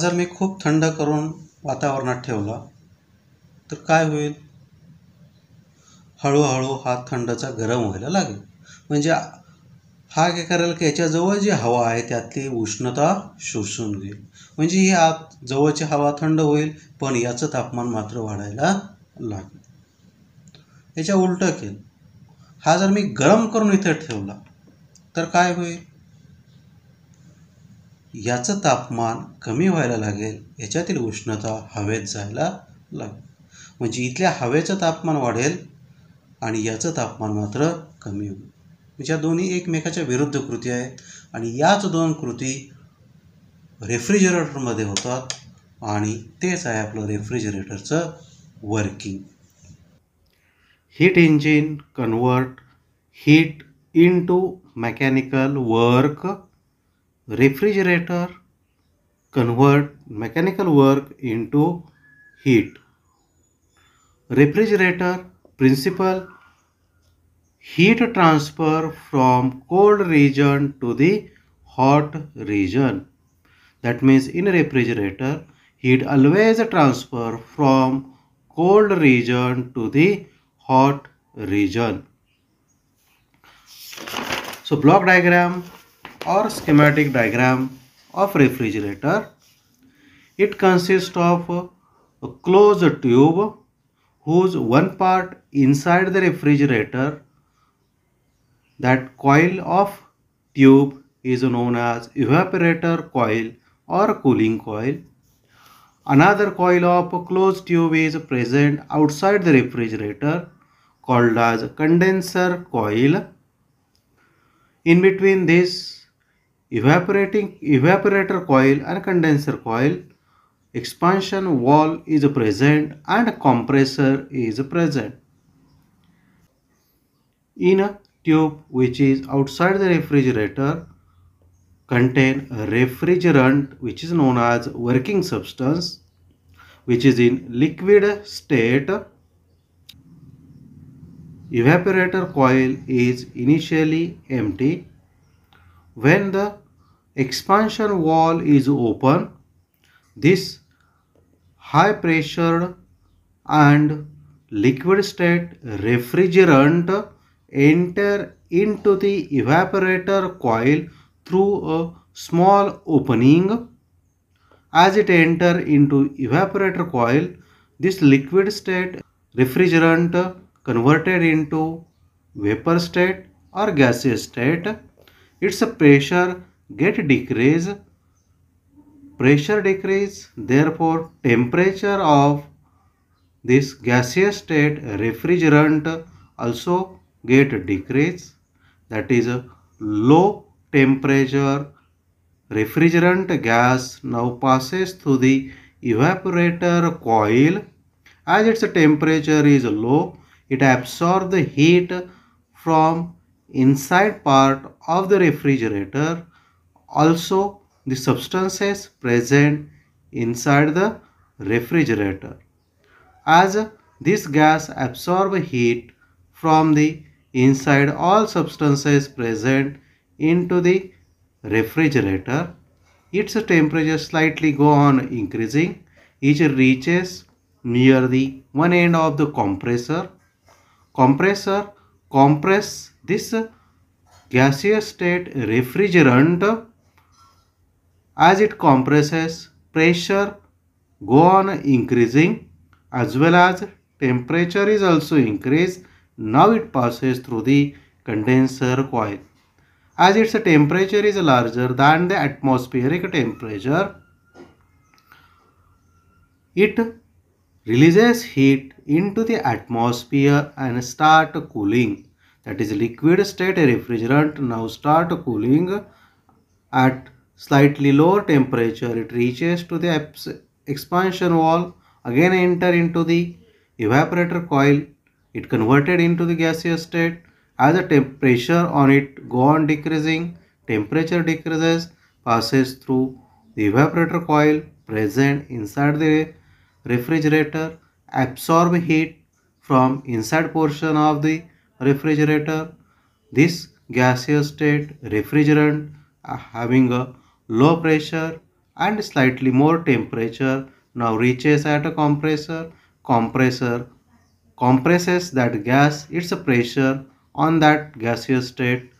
जर मी खूप थंड करून वातावरणात ठेवला तर काय होईल हळूहळू हा थंडचा गरम व्हायला लागेल म्हणजे हा काय करेल की याच्याजवळ जी हवा आहे त्यातली उष्णता शोषून घेईल म्हणजे ही आत जवळची हवा थंड होईल पण याचं तापमान मात्र वाढायला लागेल याच्या उलटं केलं हा जर मी गरम करून इथे ठेवला तर काय होईल याचं तापमान कमी व्हायला लागेल याच्यातील उष्णता हवेत जायला लागेल म्हणजे इथल्या हवेचं तापमान वाढेल आणि याचं तापमान मात्र कमी होईल म्हणजे या दोन्ही एकमेकाच्या विरुद्ध कृती आहेत आणि याच दोन कृती रेफ्रिजरेटरमध्ये होतात आणि तेच आहे आपलं रेफ्रिजरेटरचं working heat engine convert heat into mechanical work refrigerator convert mechanical work into heat. Refrigerator principle heat transfer from cold region to the hot region. That means in refrigerator heat always transfer from cold region to the hot region. So block diagram or schematic diagram of refrigerator. It consists of a closed tube whose one part inside the refrigerator that coil of tube is known as evaporator coil or cooling coil. Another coil of closed tube is present outside the refrigerator called as condenser coil. In between this evaporating evaporator coil and condenser coil expansion wall is present and compressor is present in a tube which is outside the refrigerator contain a refrigerant which is known as working substance which is in liquid state evaporator coil is initially empty when the expansion wall is open this high pressure and liquid state refrigerant enter into the evaporator coil through a small opening as it enter into evaporator coil this liquid state refrigerant converted into vapor state or gaseous state its pressure get decrease pressure decrease therefore temperature of this gaseous state refrigerant also get decrease that is a low temperature refrigerant gas now passes through the evaporator coil as its temperature is low it absorbs the heat from inside part of the refrigerator also the substances present inside the refrigerator as this gas absorb heat from the inside all substances present into the refrigerator its temperature slightly go on increasing it reaches near the one end of the compressor compressor compress this gaseous state refrigerant as it compresses pressure go on increasing as well as temperature is also increased now it passes through the condenser coil as its temperature is larger than the atmospheric temperature it releases heat into the atmosphere and start cooling that is liquid state refrigerant now start cooling at slightly lower temperature it reaches to the expansion wall again enter into the evaporator coil it converted into the gaseous state as the temperature on it go on decreasing temperature decreases passes through the evaporator coil present inside the refrigerator absorb heat from inside portion of the refrigerator. This gaseous state refrigerant uh, having a low pressure and slightly more temperature now reaches at a compressor. Compressor compresses that gas, its pressure on that gaseous state.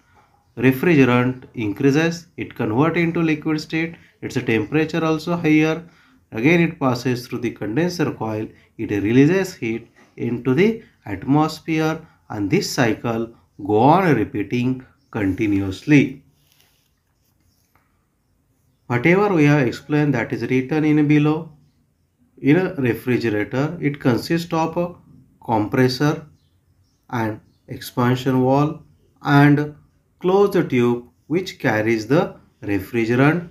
Refrigerant increases, it converts into liquid state, its temperature also higher. Again it passes through the condenser coil, it releases heat into the atmosphere and this cycle go on repeating continuously. Whatever we have explained that is written in below, in a refrigerator it consists of a compressor and expansion wall and closed tube which carries the refrigerant.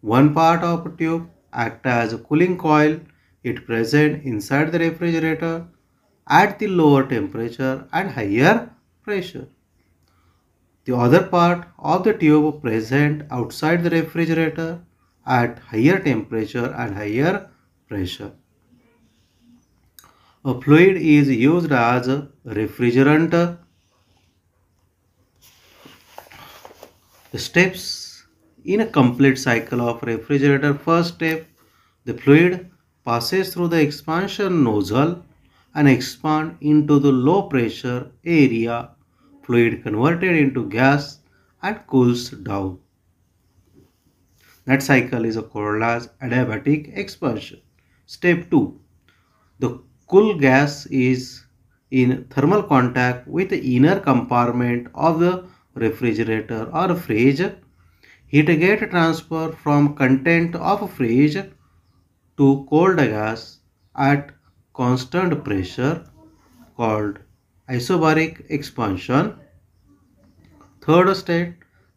One part of tube act as a cooling coil. It present inside the refrigerator at the lower temperature and higher pressure. The other part of the tube present outside the refrigerator at higher temperature and higher pressure. A fluid is used as a refrigerant. The steps in a complete cycle of refrigerator. First step, the fluid passes through the expansion nozzle and expand into the low pressure area. Fluid converted into gas and cools down. That cycle is a Corolla's adiabatic expansion. Step 2. The cool gas is in thermal contact with the inner compartment of the refrigerator or fridge. Heat get transfer from content of fridge to cold gas at constant pressure called isobaric expansion. Third state,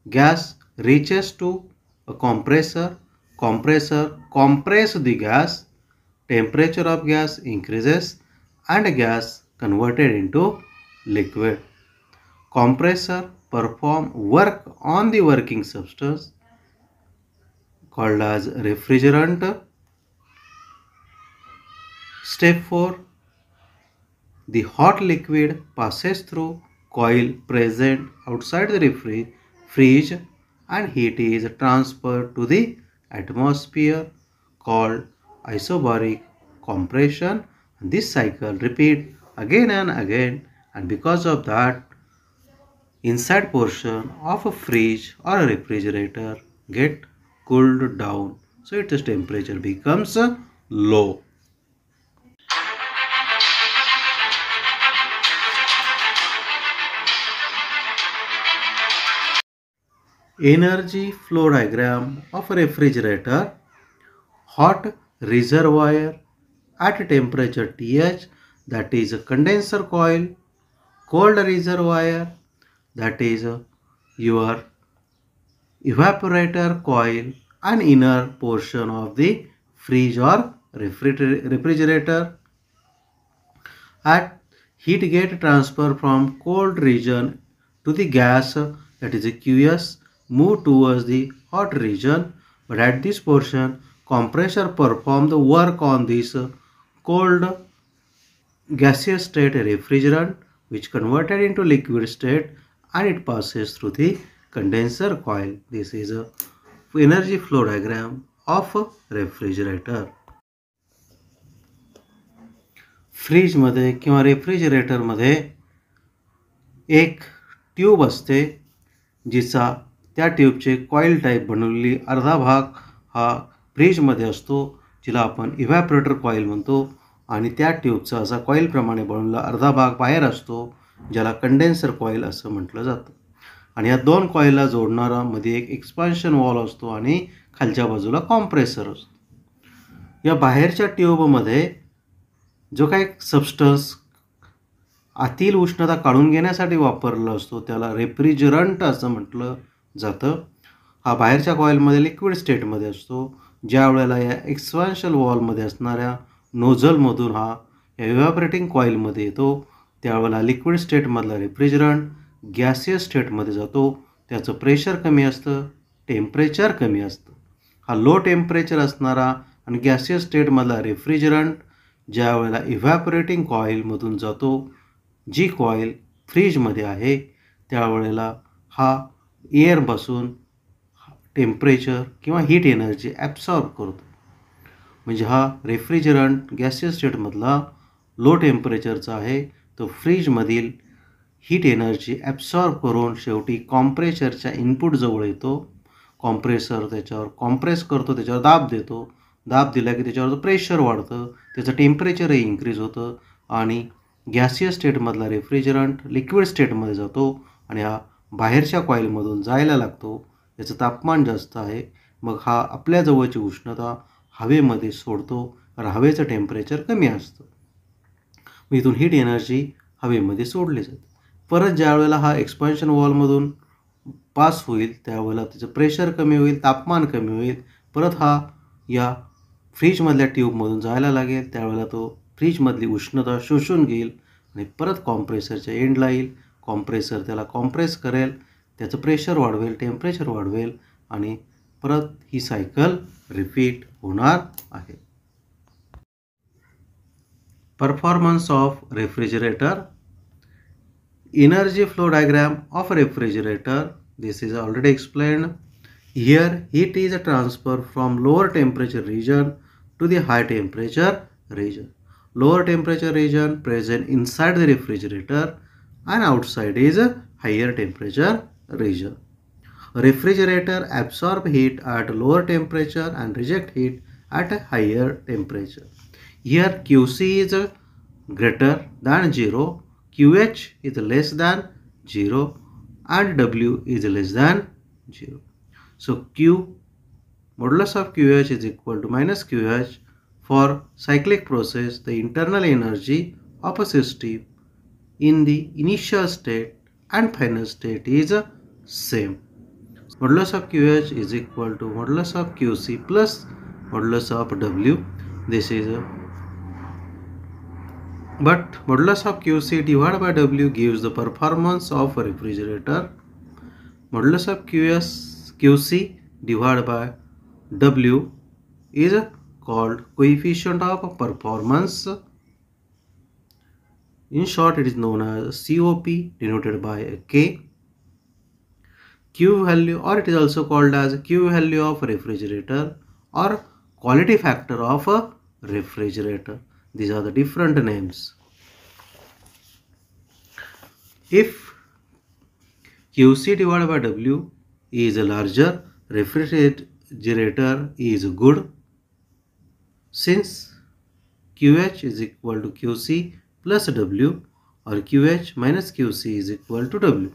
gas reaches to a compressor. Compressor compress the gas. Temperature of gas increases and gas converted into liquid. Compressor perform work on the working substance called as refrigerant Step 4 The hot liquid passes through coil present outside the fridge and heat is transferred to the atmosphere called isobaric compression. This cycle repeat again and again and because of that inside portion of a fridge or a refrigerator get cooled down so its temperature becomes low Energy flow diagram of a refrigerator. Hot reservoir at temperature TH that is a condenser coil. Cold reservoir that is your evaporator coil and inner portion of the fridge or refrigerator. At heat gate transfer from cold region to the gas that is a QS move towards the hot region but at this portion compressor perform the work on this uh, cold gaseous state refrigerant which converted into liquid state and it passes through the condenser coil. This is a energy flow diagram of a refrigerator. फ्रीजमध्ये किंवा रेफ्रिजरेटरमध्ये एक tube असते जिचा त्या ट्यूबचे coil type बनवलेली अर्धा भाग हा फ्रीजमध्ये असतो जिला आपण इव्हॅपरेटर कॉईल म्हणतो आणि त्या ट्यूबचा असा कॉईलप्रमाणे बनवलेला अर्धा भाग बाहेर असतो ज्याला कंडेन्सर कॉईल असं म्हटलं जातं आणि या दोन कॉईलला जोडणारा मध्ये एक एक्सपान्शन वॉल असतो आणि खालच्या बाजूला कॉम्प्रेसर असतो या बाहेरच्या ट्यूबमध्ये जो काही सबस्टन्स आतील उष्णता काढून घेण्यासाठी वापरला असतो त्याला रेफ्रिजरंट असं म्हटलं जातं हा बाहेरच्या कॉईलमध्ये लिक्विड स्टेटमध्ये असतो ज्या वेळेला या एक्सपान्शल वॉलमध्ये असणाऱ्या नोझलमधून हा एव्हॅपरेटिंग कॉईलमध्ये येतो त्यावेळेला लिक्विड स्टेटमधला रेफ्रिजरंट गॅसियस स्टेटमध्ये जातो त्याचं प्रेशर कमी असतं टेम्परेचर कमी असतं हा लो टेम्परेचर असणारा आणि गॅसियस स्टेटमधला रेफ्रिजरंट ज्या वेळेला इव्हॅपरेटिंग कॉईलमधून जातो जी कॉईल फ्रीजमध्ये आहे त्यावेळेला हा एअर बसून टेम्परेचर किंवा हीट एनर्जी ॲब्सॉर्ब करतो म्हणजे हा रेफ्रिजरंट गॅसियस स्टेटमधला लो टेम्परेचरचा आहे तो फ्रीजमधील हीट एनर्जी ॲब्सॉर्ब करून शेवटी कॉम्प्रेसरच्या इनपुटजवळ येतो कॉम्प्रेसर त्याच्यावर कॉम्प्रेस करतो त्याच्यावर दाब देतो दाब दिला की त्याच्यावर प्रेशर वाढतं त्याचं टेम्परेचरही इन्क्रीज होतं आणि गॅसियस स्टेटमधला रेफ्रिजरंट लिक्विड स्टेटमध्ये जातो आणि हा बाहेरच्या कॉईलमधून जायला लागतो याचं तापमान जास्त आहे मग हा आपल्या जवळची उष्णता हवेमध्ये सोडतो कारण हवेचं टेम्परेचर कमी असतं मग इथून हीट एनर्जी हवेमध्ये सोडली जाते परत ज्या वेळेला हा एक्सपान्शन वॉलमधून पास होईल त्यावेळेला त्याचं प्रेशर कमी होईल तापमान कमी होईल परत हा या फ्रीजमधल्या ट्यूबमधून जायला लागेल त्यावेळेला तो फ्रीजमधली उष्णता शोषून घेईल आणि परत कॉम्प्रेसरच्या एंडला येईल कॉम्प्रेसर त्याला कॉम्प्रेस करेल त्याचं प्रेशर वाढवेल टेम्परेचर वाढवेल आणि परत ही सायकल रिपीट होणार आहे performance of refrigerator energy flow diagram of refrigerator this is already explained here heat is a transfer from lower temperature region to the high temperature region lower temperature region present inside the refrigerator and outside is a higher temperature region. Refrigerator absorb heat at lower temperature and reject heat at a higher temperature. Here QC is greater than 0, QH is less than 0 and W is less than 0. So Q modulus of QH is equal to minus QH for cyclic process the internal energy of a system in the initial state and final state is same. Modulus of QH is equal to modulus of QC plus modulus of W. This is a but modulus of QC divided by W gives the performance of a refrigerator. Modulus of QS QC divided by W is called coefficient of performance in short, it is known as COP denoted by a K. Q value or it is also called as Q value of refrigerator or quality factor of a refrigerator. These are the different names. If QC divided by W is larger, refrigerator is good. Since QH is equal to QC, plus W और Q H minus Q C is equal to W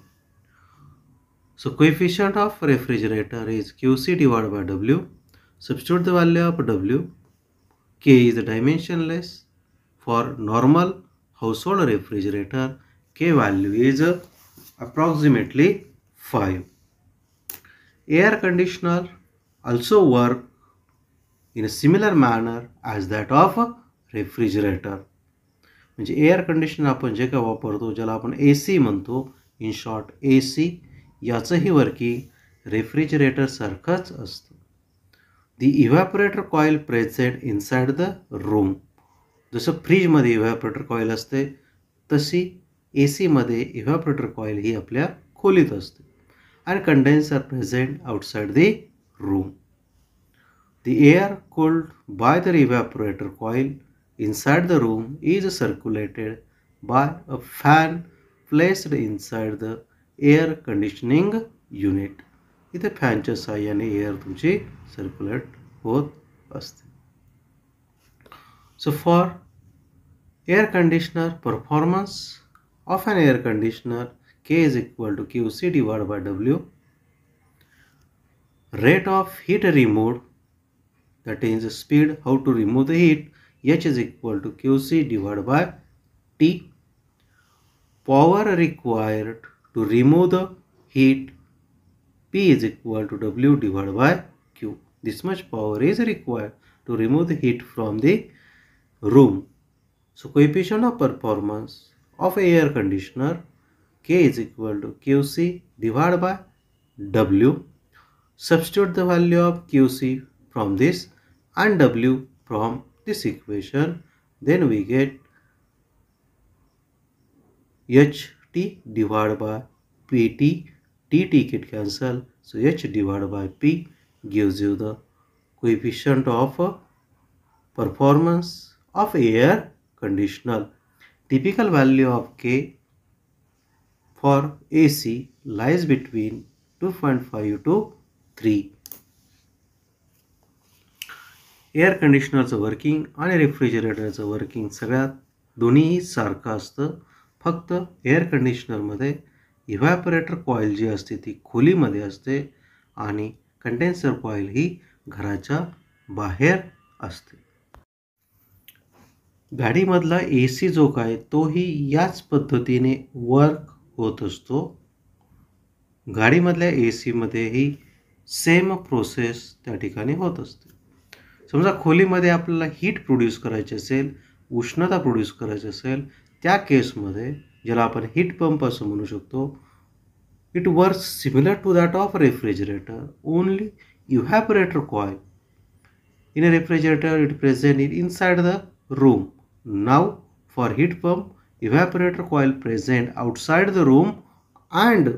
so coefficient of refrigerator is Q C divide by W substitute the value of W K is dimensionless for normal household refrigerator K value is approximately five air conditioner also work in a similar manner as that of refrigerator म्हणजे air conditioner आपण जे काय वापरतो ज्याला आपण ए सी म्हणतो in short A C याचंही working रेफ्रिजरेटरसारखंच असतं the evaporator coil present inside the room जसं फ्रीजमध्ये इव्हॅपोरेटर कॉईल असते तशी ए सीमध्ये इव्हॅपोरेटर कॉईल ही आपल्या खोलीत असते आणि condenser present outside the room the air cold by the evaporator coil inside the room is circulated by a fan placed inside the air conditioning unit इथे फॅनच्या साह्याने एअर तुमची सर्क्युलेट होत असते so for air conditioner performance of an air conditioner K is equal to Q C divide by W rate of heat removed that is speed how to remove the heat H is equal to QC divided by T. Power required to remove the heat P is equal to W divided by Q. This much power is required to remove the heat from the room. So coefficient of performance of air conditioner K is equal to QC divided by W. Substitute the value of QC from this and W from this equation then we get ht divided by pt dt get cancel so h divided by p gives you the coefficient of performance of air conditional. typical value of k for ac lies between 2.5 to 3 air कंडिशनरचं working आणि रेफ्रिजरेटरचं working सगळ्यात दोन्हीही सारखं असतं फक्त air कंडिशनरमध्ये इव्हॅपरेटर coil जी असते ती खोलीमध्ये असते आणि कंडेन्सर कॉईल ही घराच्या बाहेर असते गाडीमधला ए सी जो काय तोही याच पद्धतीने वर्क होत असतो गाडीमधल्या ए सीमध्येही सेम प्रोसेस त्या ठिकाणी होत असते समझा खोली अपने हीट प्रोड्यूस करायची उष्णता प्रोड्यूस करायची असेल त्या ज्याला अपन हीट पंप अनू शको it work similar to that of refrigerator only evaporator coil in a refrigerator it present inside the room now for heat pump coil present outside the room and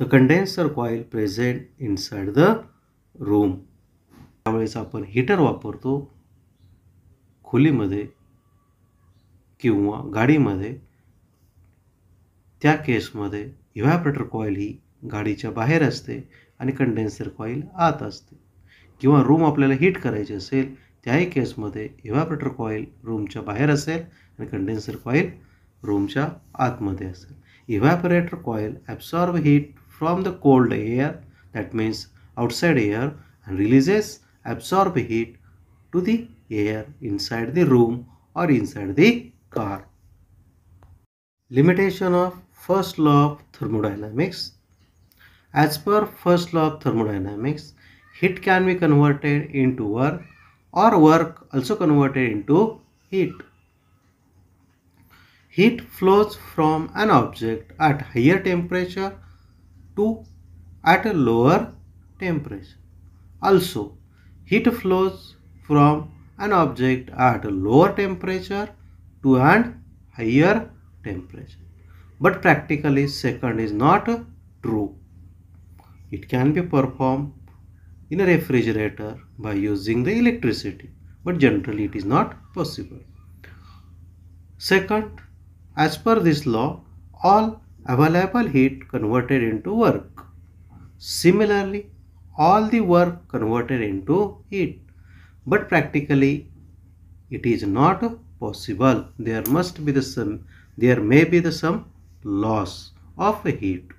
the condenser coil present inside the room त्यावेळेस आपण heater वापरतो खोलीमध्ये किंवा गाडीमध्ये त्या केसमध्ये इव्हॅपरेटर coil ही गाडीच्या बाहेर असते आणि कंडेन्सर कॉईल आत असते किंवा रूम आपल्याला हीट करायची असेल त्याही केसमध्ये इव्हॅपरेटर कॉईल रूमच्या बाहेर असेल आणि कंडेन्सर कॉईल रूमच्या आतमध्ये असेल evaporator coil absorb heat from the cold air that means outside air and releases absorb heat to the air inside the room or inside the car. Limitation of first law of thermodynamics. As per first law of thermodynamics, heat can be converted into work or work also converted into heat. Heat flows from an object at higher temperature to at a lower temperature. Also, Heat flows from an object at a lower temperature to an higher temperature. But practically second is not true. It can be performed in a refrigerator by using the electricity but generally it is not possible. Second, as per this law, all available heat converted into work. Similarly, all the work converted into heat, But practically it is not possible. There must be the some, there may be the some loss of heat.